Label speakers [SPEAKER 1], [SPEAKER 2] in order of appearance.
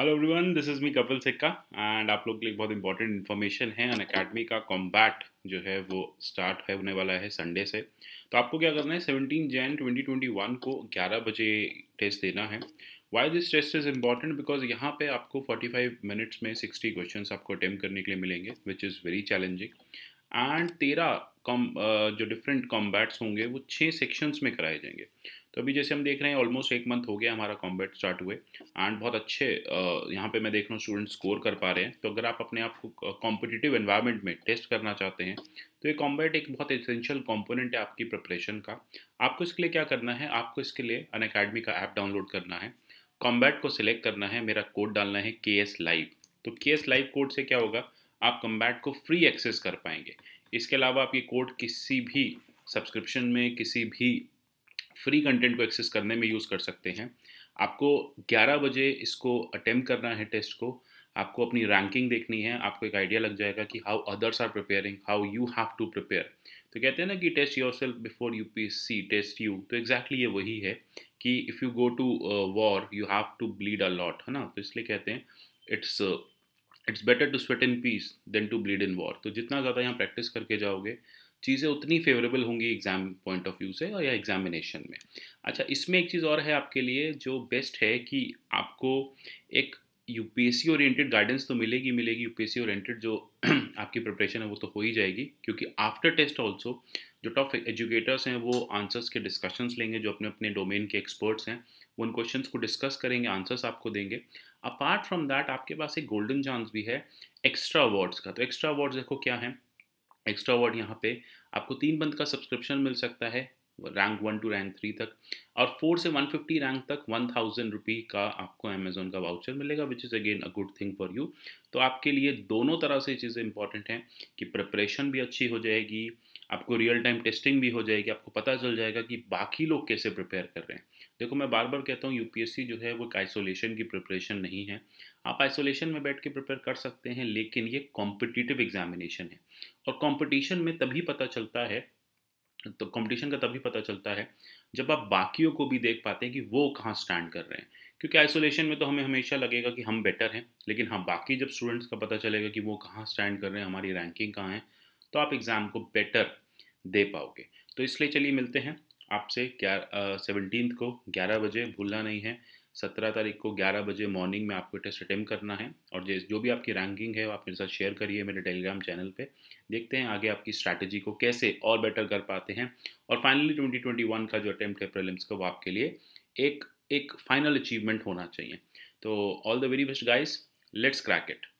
[SPEAKER 1] hello everyone this is me Kapil Sikka and आप लोग के लिए बहुत इंपॉर्टेंट इन्फॉर्मेशन है अन अकेडमी का कॉम्बैट जो है वो स्टार्ट है होने वाला है संडे से तो आपको क्या करना है सेवनटीन जैन 2021 को 11 बजे टेस्ट देना है why this test is important because यहाँ पे आपको 45 मिनट्स में 60 क्वेश्चन आपको अटैम्प्ट करने के लिए मिलेंगे which is very challenging and तेरह कॉम जो डिफरेंट कॉम्बैट्स होंगे वो छः सेक्शंस में कराए जाएंगे तो अभी जैसे हम देख रहे हैं ऑलमोस्ट एक मंथ हो गया हमारा कॉम्बैट स्टार्ट हुए एंड बहुत अच्छे यहाँ पे मैं देख रहा हूँ स्टूडेंट स्कोर कर पा रहे हैं तो अगर आप अपने आप को कॉम्पिटिटिव इन्वायरमेंट में टेस्ट करना चाहते हैं तो ये कॉम्बैट एक बहुत एसेंशियल कॉम्पोनेंट है आपकी प्रिपरेशन का आपको इसके लिए क्या करना है आपको इसके लिए अन अकेडमी का ऐप डाउनलोड करना है कॉम्बैट को सिलेक्ट करना है मेरा कोड डालना है के एस लाइव तो के एस लाइव कोड से क्या होगा आप कम्बैट को फ्री एक्सेस कर पाएंगे इसके अलावा आप ये कोड किसी भी सब्सक्रिप्शन में किसी भी फ्री कंटेंट को एक्सेस करने में यूज़ कर सकते हैं आपको 11 बजे इसको अटेम्प करना है टेस्ट को आपको अपनी रैंकिंग देखनी है आपको एक आइडिया लग जाएगा कि how others are preparing how you have to prepare तो कहते हैं ना कि test yourself before you P C test you तो एग्जैक्टली exactly ये वही है कि if you go to war you have to bleed a lot है ना तो इसलिए कहते हैं it's it's better to sweat in peace than to bleed in war तो जितना ज़्यादा यहाँ प्रैक्टिस करके जाओगे चीज़ें उतनी फेवरेबल होंगी एग्ज़ाम पॉइंट ऑफ व्यू से और या एग्जामिनेशन में अच्छा इसमें एक चीज़ और है आपके लिए जो बेस्ट है कि आपको एक U P S C oriented guidance तो मिलेगी मिलेगी U P S C oriented जो आपकी प्रिपरेशन है वो तो हो ही जाएगी क्योंकि आफ्टर टेस्ट ऑल्सो जो टॉप एजुकेटर्स हैं वो आंसर्स के डिस्कशंस लेंगे जो अपने अपने डोमेन के एक्सपर्ट्स हैं उन क्वेश्चन को डिस्कस करेंगे आंसर्स आपको देंगे अपार्ट फ्रॉम दैट आपके पास एक गोल्डन चांस भी है एक्स्ट्रा अवार्ड्स का तो एक्स्ट्रा अवार्ड्स देखो क्या है एक्स्ट्रा अवार्ड यहाँ पे आपको तीन बंद का सब्सक्रिप्शन मिल सकता है rank one two rank three तक और फोर से वन फिफ्टी रैंक तक वन थाउजेंड रुपी का आपको अमेजोन का वाउचर मिलेगा which is again a good thing for you तो आपके लिए दोनों तरह से चीज़ें इंपॉर्टेंट हैं कि प्रिपरेशन भी अच्छी हो जाएगी आपको रियल टाइम टेस्टिंग भी हो जाएगी आपको पता चल जाएगा कि बाकी लोग कैसे प्रिपेयर कर रहे हैं देखो मैं बार बार कहता हूँ यूपीएससी जो है वो एक आइसोलेशन की प्रिपरेशन नहीं है आप आइसोलेशन में बैठ के प्रिपेयर कर सकते हैं लेकिन ये कॉम्पिटिटिव एग्जामिनेशन है और कॉम्पिटिशन में तभी पता चलता है तो कॉम्पिटिशन का तभी पता चलता है जब आप बाकियों को भी देख पाते हैं कि वो कहाँ स्टैंड कर रहे हैं क्योंकि आइसोलेशन में तो हमें हमेशा लगेगा कि हम बेटर हैं लेकिन हाँ बाकी जब स्टूडेंट्स का पता चलेगा कि वो कहाँ स्टैंड कर रहे हैं हमारी रैंकिंग कहाँ है तो आप एग्ज़ाम को बेटर दे पाओगे तो इसलिए चलिए मिलते हैं आपसे सेवनटीन को ग्यारह बजे भूलना नहीं है सत्रह तारीख को ग्यारह बजे मॉर्निंग में आपको टेस्ट अटेम्प करना है और जो भी आपकी रैंकिंग है वो आप मेरे साथ शेयर करिए मेरे टेलीग्राम चैनल पे देखते हैं आगे आपकी स्ट्रैटेजी को कैसे और बेटर कर पाते हैं और फाइनली 2021 का जो अटेम्प्ट है प्रीलिम्स का वो आपके लिए एक एक फाइनल अचीवमेंट होना चाहिए तो all the very best guys let's crack it